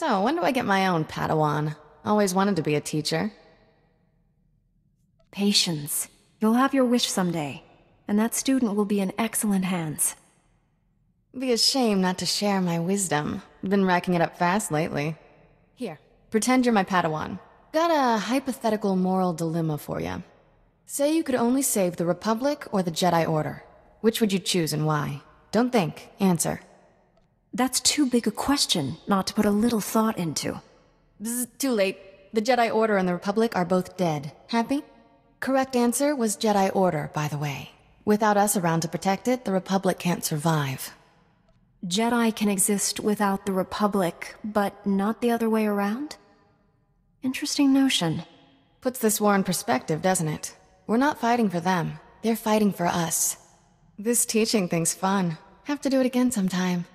So, when do I get my own Padawan? Always wanted to be a teacher. Patience. You'll have your wish someday, and that student will be in excellent hands. Be a shame not to share my wisdom. Been racking it up fast lately. Here, pretend you're my Padawan. Got a hypothetical moral dilemma for you. Say you could only save the Republic or the Jedi Order. Which would you choose and why? Don't think, answer. That's too big a question not to put a little thought into. Bzz, too late. The Jedi Order and the Republic are both dead. Happy? Correct answer was Jedi Order, by the way. Without us around to protect it, the Republic can't survive. Jedi can exist without the Republic, but not the other way around? Interesting notion. Puts this war in perspective, doesn't it? We're not fighting for them. They're fighting for us. This teaching thing's fun. Have to do it again sometime.